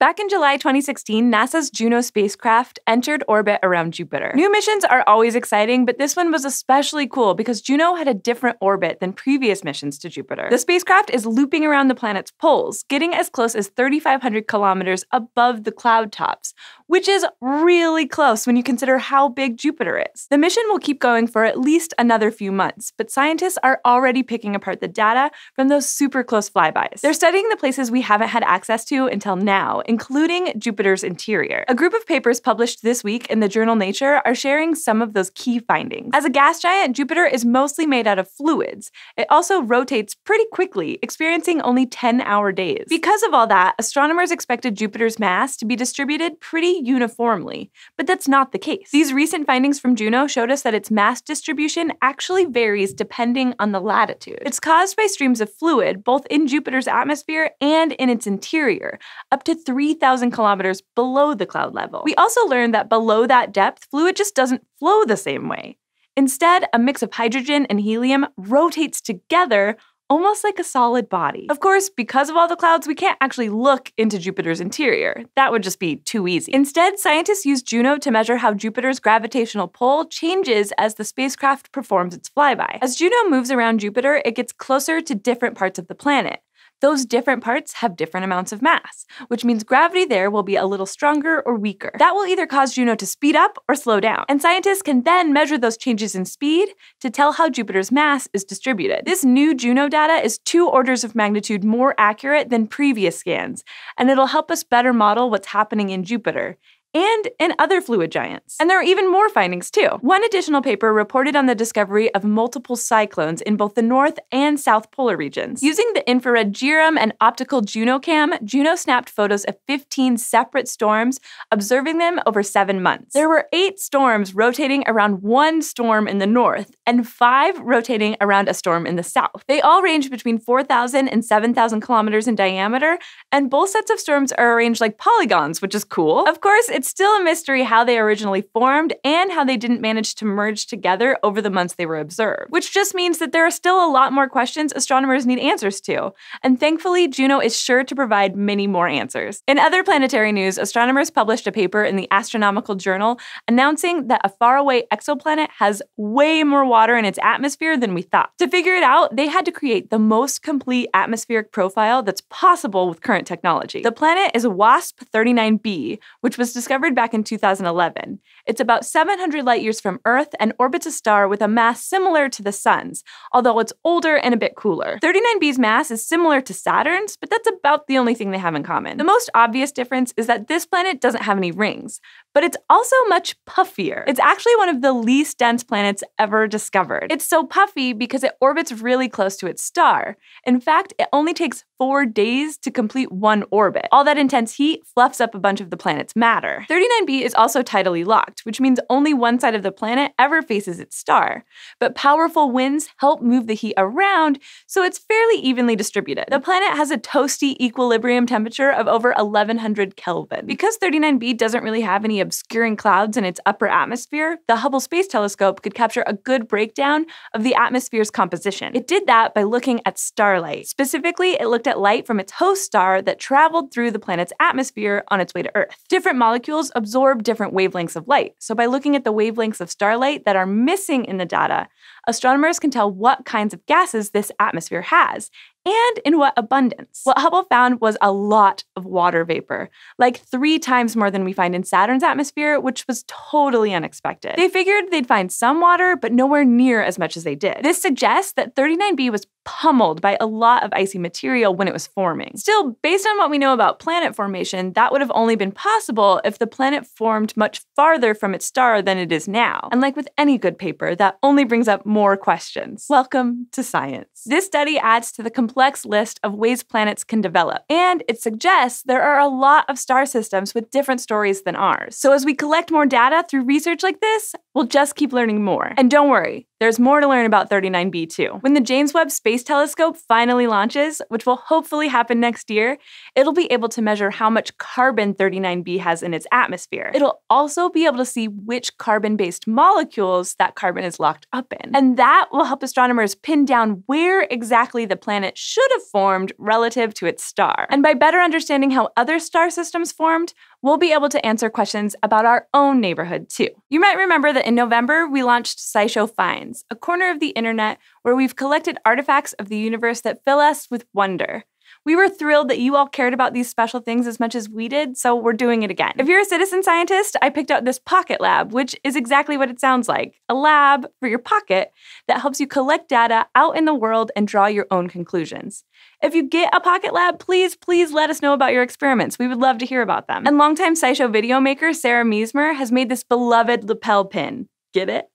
Back in July 2016, NASA's Juno spacecraft entered orbit around Jupiter. New missions are always exciting, but this one was especially cool because Juno had a different orbit than previous missions to Jupiter. The spacecraft is looping around the planet's poles, getting as close as 3,500 kilometers above the cloud tops, which is really close when you consider how big Jupiter is. The mission will keep going for at least another few months, but scientists are already picking apart the data from those super close flybys. They're studying the places we haven't had access to until now including Jupiter's interior. A group of papers published this week in the journal Nature are sharing some of those key findings. As a gas giant, Jupiter is mostly made out of fluids. It also rotates pretty quickly, experiencing only 10 hour days. Because of all that, astronomers expected Jupiter's mass to be distributed pretty uniformly, but that's not the case. These recent findings from Juno showed us that its mass distribution actually varies depending on the latitude. It's caused by streams of fluid, both in Jupiter's atmosphere and in its interior, up to 3 3,000 kilometers below the cloud level. We also learned that below that depth, fluid just doesn't flow the same way. Instead, a mix of hydrogen and helium rotates together almost like a solid body. Of course, because of all the clouds, we can't actually look into Jupiter's interior. That would just be too easy. Instead, scientists used Juno to measure how Jupiter's gravitational pull changes as the spacecraft performs its flyby. As Juno moves around Jupiter, it gets closer to different parts of the planet. Those different parts have different amounts of mass, which means gravity there will be a little stronger or weaker. That will either cause Juno to speed up or slow down, and scientists can then measure those changes in speed to tell how Jupiter's mass is distributed. This new Juno data is two orders of magnitude more accurate than previous scans, and it'll help us better model what's happening in Jupiter and in other fluid giants. And there are even more findings, too. One additional paper reported on the discovery of multiple cyclones in both the North and South Polar regions. Using the infrared GRM and optical JunoCam, Juno snapped photos of 15 separate storms, observing them over seven months. There were eight storms rotating around one storm in the North and five rotating around a storm in the South. They all range between 4,000 and 7,000 kilometers in diameter, and both sets of storms are arranged like polygons, which is cool. Of course, it's it's still a mystery how they originally formed and how they didn't manage to merge together over the months they were observed, which just means that there are still a lot more questions astronomers need answers to. And thankfully, Juno is sure to provide many more answers. In other planetary news, astronomers published a paper in the Astronomical Journal announcing that a faraway exoplanet has way more water in its atmosphere than we thought. To figure it out, they had to create the most complete atmospheric profile that's possible with current technology. The planet is WASP 39b, which was discovered discovered back in 2011. It's about 700 light years from Earth and orbits a star with a mass similar to the Sun's, although it's older and a bit cooler. 39b's mass is similar to Saturn's, but that's about the only thing they have in common. The most obvious difference is that this planet doesn't have any rings, but it's also much puffier. It's actually one of the least dense planets ever discovered. It's so puffy because it orbits really close to its star. In fact, it only takes four days to complete one orbit. All that intense heat fluffs up a bunch of the planet's matter. 39b is also tidally locked, which means only one side of the planet ever faces its star. But powerful winds help move the heat around, so it's fairly evenly distributed. The planet has a toasty equilibrium temperature of over 1100 Kelvin. Because 39b doesn't really have any obscuring clouds in its upper atmosphere, the Hubble Space Telescope could capture a good breakdown of the atmosphere's composition. It did that by looking at starlight. Specifically, it looked at light from its host star that traveled through the planet's atmosphere on its way to Earth. Different molecules absorb different wavelengths of light, so by looking at the wavelengths of starlight that are missing in the data, astronomers can tell what kinds of gases this atmosphere has and in what abundance. What Hubble found was a lot of water vapor, like three times more than we find in Saturn's atmosphere, which was totally unexpected. They figured they'd find some water, but nowhere near as much as they did. This suggests that 39b was pummeled by a lot of icy material when it was forming. Still, based on what we know about planet formation, that would have only been possible if the planet formed much farther from its star than it is now. And like with any good paper, that only brings up more questions. Welcome to science. This study adds to the complex list of ways planets can develop, and it suggests there are a lot of star systems with different stories than ours. So as we collect more data through research like this, we'll just keep learning more. And don't worry, there's more to learn about 39B too. When the James Webb Space Telescope finally launches, which will hopefully happen next year, it'll be able to measure how much carbon 39B has in its atmosphere. It'll also be able to see which carbon based molecules that carbon is locked up in. And that will help astronomers pin down where exactly the planet should have formed relative to its star. And by better understanding how other star systems formed, we'll be able to answer questions about our own neighborhood too. You might remember that in November, we launched SciShow Finds, a corner of the internet where we've collected artifacts of the universe that fill us with wonder. We were thrilled that you all cared about these special things as much as we did, so we're doing it again. If you're a citizen scientist, I picked out this pocket lab, which is exactly what it sounds like a lab for your pocket that helps you collect data out in the world and draw your own conclusions. If you get a pocket lab, please, please let us know about your experiments. We would love to hear about them. And longtime SciShow video maker Sarah Miesmer has made this beloved lapel pin. Get it?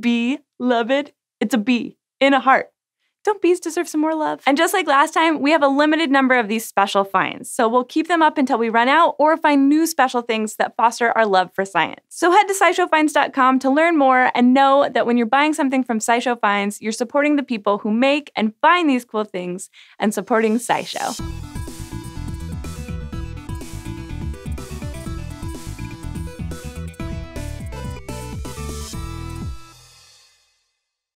Beloved? It's a bee in a heart. Don't bees deserve some more love? And just like last time, we have a limited number of these special finds. So we'll keep them up until we run out or find new special things that foster our love for science. So head to SciShowFinds.com to learn more and know that when you're buying something from SciShow Finds, you're supporting the people who make and find these cool things and supporting SciShow.